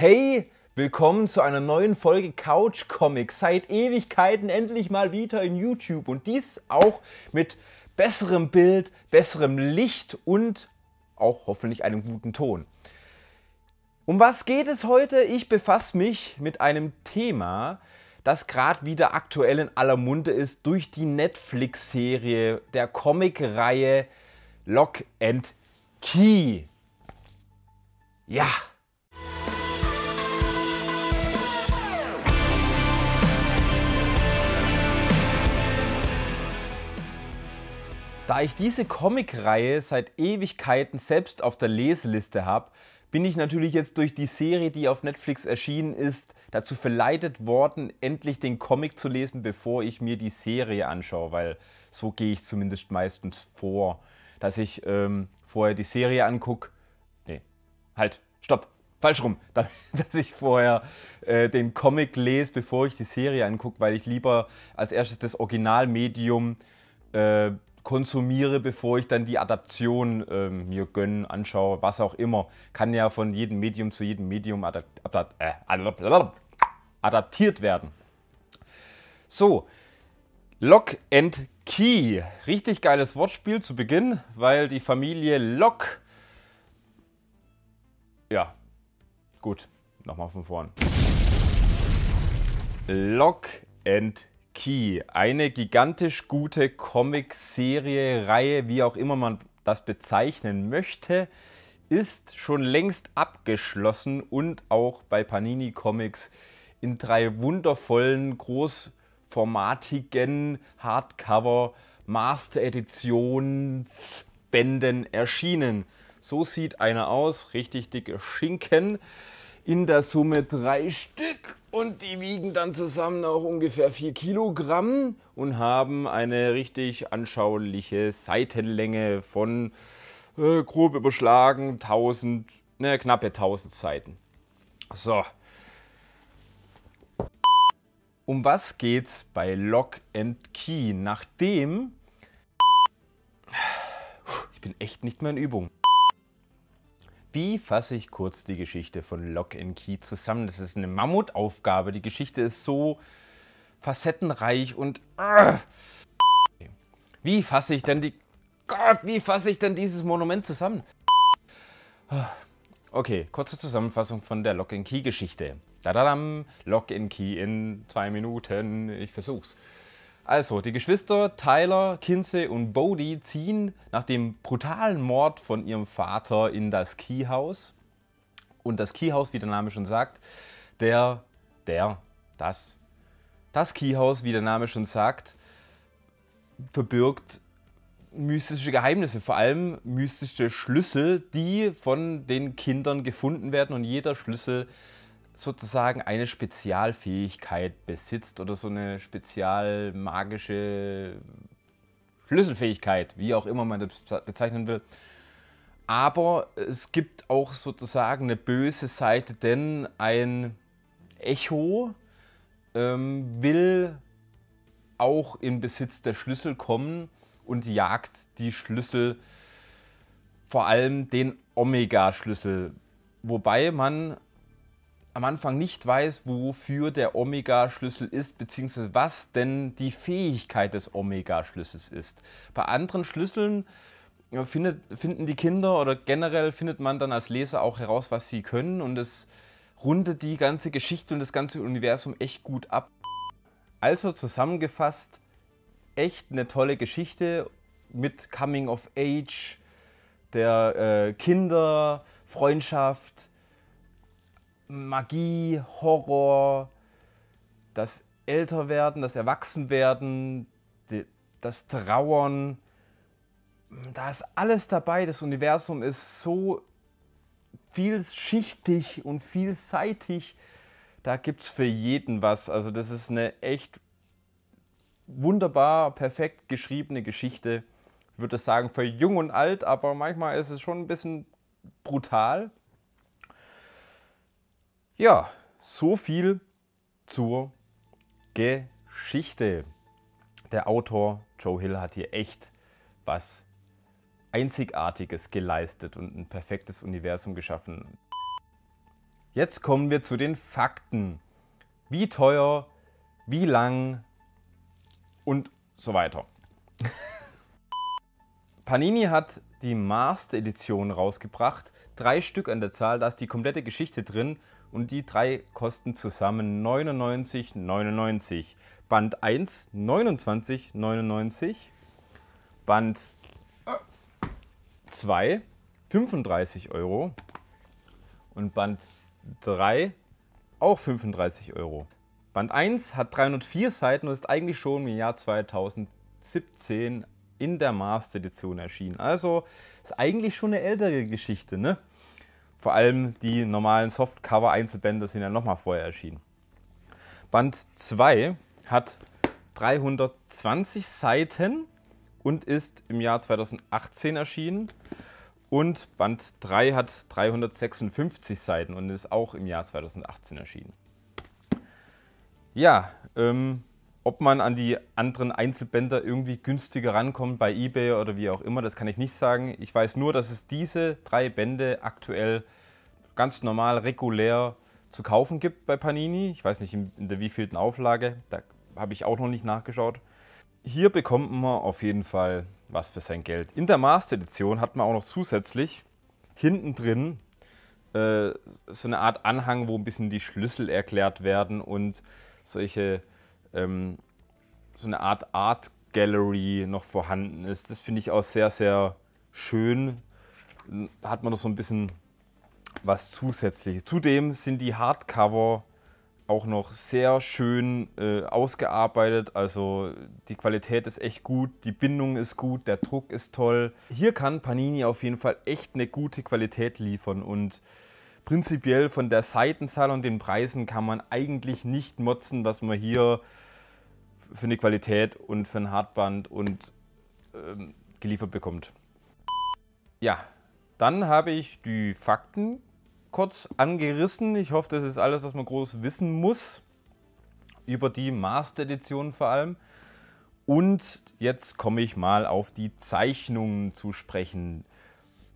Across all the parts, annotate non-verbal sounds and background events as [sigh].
Hey, willkommen zu einer neuen Folge Couch Comics. Seit Ewigkeiten endlich mal wieder in YouTube und dies auch mit besserem Bild, besserem Licht und auch hoffentlich einem guten Ton. Um was geht es heute? Ich befasse mich mit einem Thema, das gerade wieder aktuell in aller Munde ist durch die Netflix-Serie der Comic-Reihe Lock and Key. Ja, Da ich diese Comic-Reihe seit Ewigkeiten selbst auf der Leseliste habe, bin ich natürlich jetzt durch die Serie, die auf Netflix erschienen ist, dazu verleitet worden, endlich den Comic zu lesen, bevor ich mir die Serie anschaue, weil so gehe ich zumindest meistens vor, dass ich ähm, vorher die Serie angucke. Nee, halt, stopp, falsch rum, [laughs] dass ich vorher äh, den Comic lese, bevor ich die Serie angucke, weil ich lieber als erstes das Originalmedium äh, konsumiere, bevor ich dann die Adaption ähm, mir gönne, anschaue, was auch immer. Kann ja von jedem Medium zu jedem Medium äh, adaptiert werden. So, Lock and Key. Richtig geiles Wortspiel zu Beginn, weil die Familie Lock. Ja, gut, nochmal von vorn. Lock and Key, eine gigantisch gute Comic-Serie, Reihe, wie auch immer man das bezeichnen möchte, ist schon längst abgeschlossen und auch bei Panini Comics in drei wundervollen, großformatigen Hardcover Master Editionsbänden erschienen. So sieht einer aus, richtig dicke Schinken in der Summe drei Stück und die wiegen dann zusammen auch ungefähr vier Kilogramm und haben eine richtig anschauliche Seitenlänge von äh, grob überschlagen 1000, ne, knappe 1000 Seiten. So. Um was geht's bei Lock and Key, nachdem ich bin echt nicht mehr in Übung. Wie fasse ich kurz die Geschichte von Lock in Key zusammen? Das ist eine Mammutaufgabe. Die Geschichte ist so facettenreich und. Ah. Wie fasse ich denn die. Gott, wie fasse ich denn dieses Monument zusammen? Ah. Okay, kurze Zusammenfassung von der Lock in Key Geschichte. Da Dadadam, Lock in Key in zwei Minuten. Ich versuch's. Also, die Geschwister Tyler, Kinsey und Bodie ziehen nach dem brutalen Mord von ihrem Vater in das Keyhaus. Und das Keyhaus, wie der Name schon sagt, der, der, das, das Keyhaus, wie der Name schon sagt, verbirgt mystische Geheimnisse, vor allem mystische Schlüssel, die von den Kindern gefunden werden und jeder Schlüssel äh, sozusagen eine Spezialfähigkeit besitzt oder so eine spezialmagische Schlüsselfähigkeit, wie auch immer man das bezeichnen will. Aber es gibt auch sozusagen eine böse Seite, denn ein Echo ähm, will auch in Besitz der Schlüssel kommen und jagt die Schlüssel, vor allem den Omega-Schlüssel. Wobei man am Anfang nicht weiß, wofür der Omega-Schlüssel ist, beziehungsweise was denn die Fähigkeit des Omega-Schlüssels ist. Bei anderen Schlüsseln äh, findet, finden die Kinder oder generell findet man dann als Leser auch heraus, was sie können und es rundet die ganze Geschichte und das ganze Universum echt gut ab. Also zusammengefasst, echt eine tolle Geschichte mit Coming of Age, der äh, Kinder, Freundschaft, Magie, Horror, das Älterwerden, das Erwachsenwerden, das Trauern. Da ist alles dabei. Das Universum ist so vielschichtig und vielseitig. Da gibt es für jeden was. Also das ist eine echt wunderbar, perfekt geschriebene Geschichte. Ich würde sagen, für jung und alt, aber manchmal ist es schon ein bisschen brutal. Ja, so viel zur Geschichte. Der Autor Joe Hill hat hier echt was Einzigartiges geleistet und ein perfektes Universum geschaffen. Jetzt kommen wir zu den Fakten. Wie teuer, wie lang und so weiter. [laughs] Panini hat die Master Edition rausgebracht. Drei Stück an der Zahl, da ist die komplette Geschichte drin und die drei kosten zusammen 99,99. Band 1 29,99, Band 2 35 Euro und Band 3 auch 35 Euro. Band 1 hat 304 Seiten und ist eigentlich schon im Jahr 2017 in der Master Edition erschienen. Also ist eigentlich schon eine ältere Geschichte, ne? Vor allem die normalen Softcover-Einzelbände sind ja nochmal vorher erschienen. Band 2 hat 320 Seiten und ist im Jahr 2018 erschienen. Und Band 3 hat 356 Seiten und ist auch im Jahr 2018 erschienen. Ja, ähm, ob man an die anderen Einzelbänder irgendwie günstiger rankommt bei eBay oder wie auch immer, das kann ich nicht sagen. Ich weiß nur, dass es diese drei Bände aktuell ganz normal, regulär zu kaufen gibt bei Panini. Ich weiß nicht, in der wievielten Auflage, da habe ich auch noch nicht nachgeschaut. Hier bekommt man auf jeden Fall was für sein Geld. In der Master Edition hat man auch noch zusätzlich hinten drin äh, so eine Art Anhang, wo ein bisschen die Schlüssel erklärt werden und solche ähm, so eine Art Art Gallery noch vorhanden ist. Das finde ich auch sehr, sehr schön. Da Hat man noch so ein bisschen was zusätzliches. Zudem sind die Hardcover auch noch sehr schön äh, ausgearbeitet. Also die Qualität ist echt gut, die Bindung ist gut, der Druck ist toll. Hier kann Panini auf jeden Fall echt eine gute Qualität liefern und prinzipiell von der Seitenzahl und den Preisen kann man eigentlich nicht motzen, was man hier für eine Qualität und für ein Hardband und ähm, geliefert bekommt. Ja, dann habe ich die Fakten kurz angerissen. Ich hoffe, das ist alles, was man groß wissen muss. Über die Master Edition vor allem. Und jetzt komme ich mal auf die Zeichnungen zu sprechen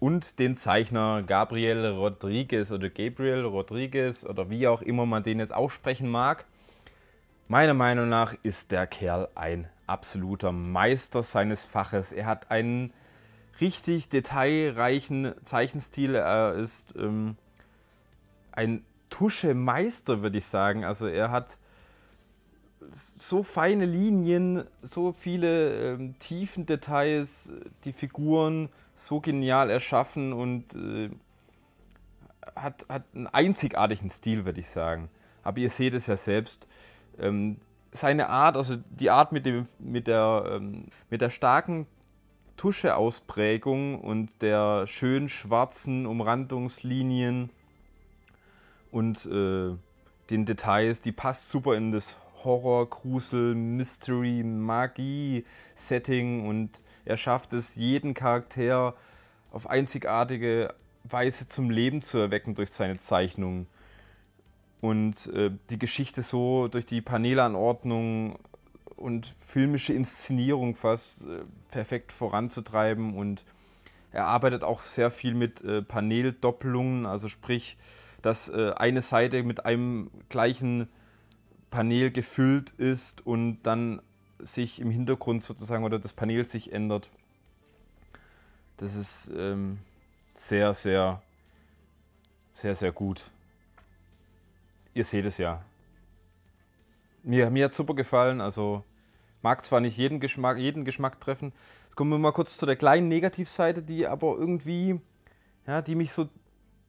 und den Zeichner Gabriel Rodriguez oder Gabriel Rodriguez oder wie auch immer man den jetzt aussprechen mag. Meiner Meinung nach ist der Kerl ein absoluter Meister seines Faches. Er hat einen richtig detailreichen Zeichenstil. Er ist ähm, ein Tuschemeister, würde ich sagen. Also er hat so feine Linien, so viele ähm, tiefen Details, die Figuren so genial erschaffen und äh, hat, hat einen einzigartigen Stil, würde ich sagen. Aber ihr seht es ja selbst. Ähm, seine Art, also die Art mit, dem, mit, der, ähm, mit der starken Tuscheausprägung und der schönen schwarzen Umrandungslinien und äh, den Details, die passt super in das Horror, Grusel, Mystery, Magie, Setting und er schafft es, jeden Charakter auf einzigartige Weise zum Leben zu erwecken durch seine Zeichnungen. Und äh, die Geschichte so durch die Paneelanordnung und filmische Inszenierung fast äh, perfekt voranzutreiben. Und er arbeitet auch sehr viel mit äh, Paneeldoppelungen, also sprich, dass äh, eine Seite mit einem gleichen Panel gefüllt ist und dann sich im Hintergrund sozusagen oder das Panel sich ändert. Das ist ähm, sehr, sehr, sehr, sehr gut. Ihr seht es ja. Mir, mir hat super gefallen, also mag zwar nicht jeden Geschmack, jeden Geschmack treffen. Jetzt kommen wir mal kurz zu der kleinen Negativseite, die aber irgendwie, ja, die mich so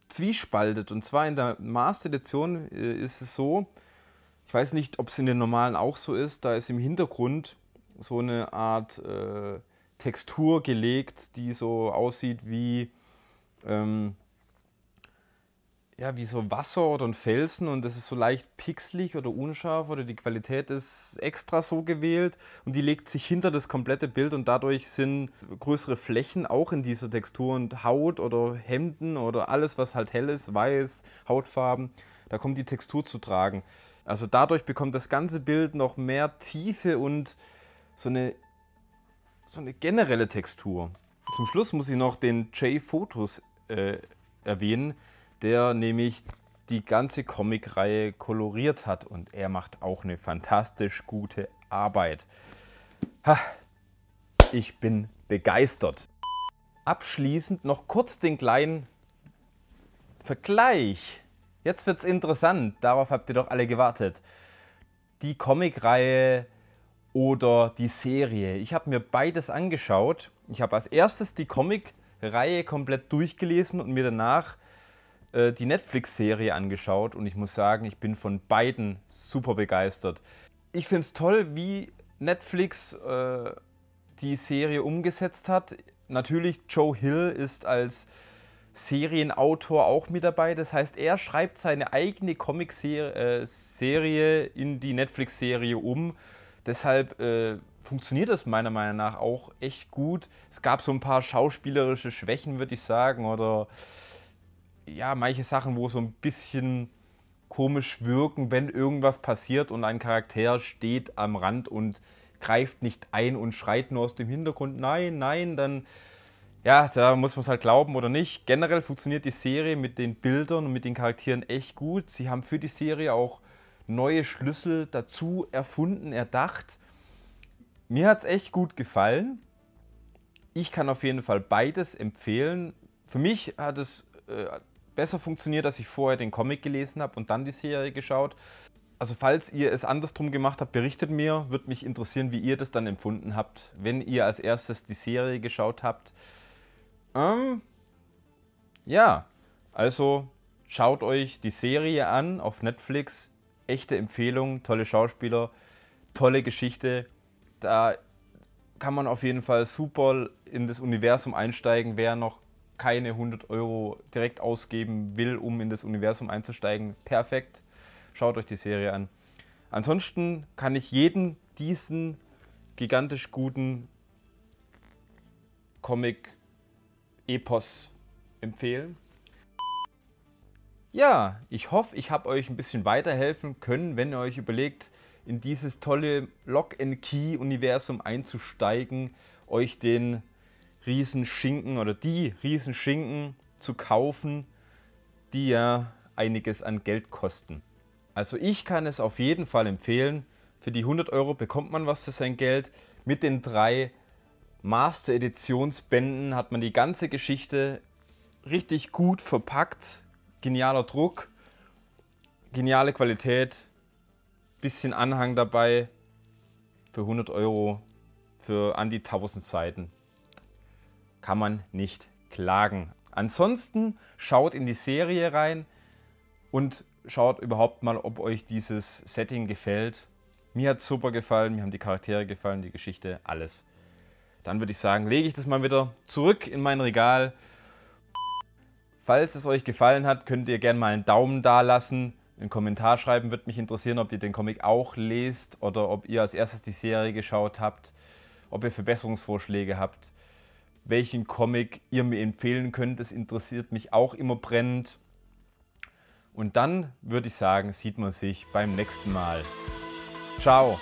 zwiespaltet. Und zwar in der Master Edition äh, ist es so, ich weiß nicht, ob es in den normalen auch so ist. Da ist im Hintergrund so eine Art äh, Textur gelegt, die so aussieht wie, ähm, ja, wie so Wasser oder ein Felsen und das ist so leicht pixelig oder unscharf oder die Qualität ist extra so gewählt und die legt sich hinter das komplette Bild und dadurch sind größere Flächen auch in dieser Textur und Haut oder Hemden oder alles, was halt hell ist, weiß, Hautfarben, da kommt die Textur zu tragen. Also dadurch bekommt das ganze Bild noch mehr Tiefe und so eine, so eine generelle Textur. Zum Schluss muss ich noch den j photos äh, erwähnen, der nämlich die ganze Comic-Reihe koloriert hat und er macht auch eine fantastisch gute Arbeit. Ha, ich bin begeistert. Abschließend noch kurz den kleinen Vergleich Jetzt wird's interessant, darauf habt ihr doch alle gewartet. Die Comicreihe oder die Serie. Ich habe mir beides angeschaut. Ich habe als erstes die Comicreihe komplett durchgelesen und mir danach äh, die Netflix-Serie angeschaut und ich muss sagen, ich bin von beiden super begeistert. Ich finde es toll, wie Netflix äh, die Serie umgesetzt hat. Natürlich, Joe Hill ist als Serienautor auch mit dabei. Das heißt, er schreibt seine eigene Comic-Serie äh, in die Netflix-Serie um. Deshalb äh, funktioniert das meiner Meinung nach auch echt gut. Es gab so ein paar schauspielerische Schwächen, würde ich sagen, oder ja, manche Sachen, wo so ein bisschen komisch wirken, wenn irgendwas passiert und ein Charakter steht am Rand und greift nicht ein und schreit nur aus dem Hintergrund, nein, nein, dann ja, da muss man es halt glauben oder nicht. Generell funktioniert die Serie mit den Bildern und mit den Charakteren echt gut. Sie haben für die Serie auch neue Schlüssel dazu erfunden, erdacht. Mir hat es echt gut gefallen. Ich kann auf jeden Fall beides empfehlen. Für mich hat es äh, besser funktioniert, dass ich vorher den Comic gelesen habe und dann die Serie geschaut. Also falls ihr es andersrum gemacht habt, berichtet mir. Würde mich interessieren, wie ihr das dann empfunden habt, wenn ihr als erstes die Serie geschaut habt. Ähm, ja, also schaut euch die Serie an auf Netflix. Echte Empfehlung, tolle Schauspieler, tolle Geschichte. Da kann man auf jeden Fall super in das Universum einsteigen, wer noch keine 100 Euro direkt ausgeben will, um in das Universum einzusteigen. Perfekt. Schaut euch die Serie an. Ansonsten kann ich jeden diesen gigantisch guten Comic Epos empfehlen. Ja, ich hoffe, ich habe euch ein bisschen weiterhelfen können, wenn ihr euch überlegt, in dieses tolle Lock-and-Key-Universum einzusteigen, euch den Riesenschinken oder die Riesenschinken zu kaufen, die ja einiges an Geld kosten. Also ich kann es auf jeden Fall empfehlen. Für die 100 Euro bekommt man was für sein Geld. Mit den drei Master Editionsbänden hat man die ganze Geschichte richtig gut verpackt. Genialer Druck, geniale Qualität, bisschen Anhang dabei für 100 Euro für an die 1000 Seiten. Kann man nicht klagen. Ansonsten schaut in die Serie rein und schaut überhaupt mal, ob euch dieses Setting gefällt. Mir hat es super gefallen, mir haben die Charaktere gefallen, die Geschichte, alles. Dann würde ich sagen, lege ich das mal wieder zurück in mein Regal. Falls es euch gefallen hat, könnt ihr gerne mal einen Daumen da lassen. Einen Kommentar schreiben würde mich interessieren, ob ihr den Comic auch lest oder ob ihr als erstes die Serie geschaut habt, ob ihr Verbesserungsvorschläge habt, welchen Comic ihr mir empfehlen könnt. Das interessiert mich auch immer brennend. Und dann würde ich sagen, sieht man sich beim nächsten Mal. Ciao!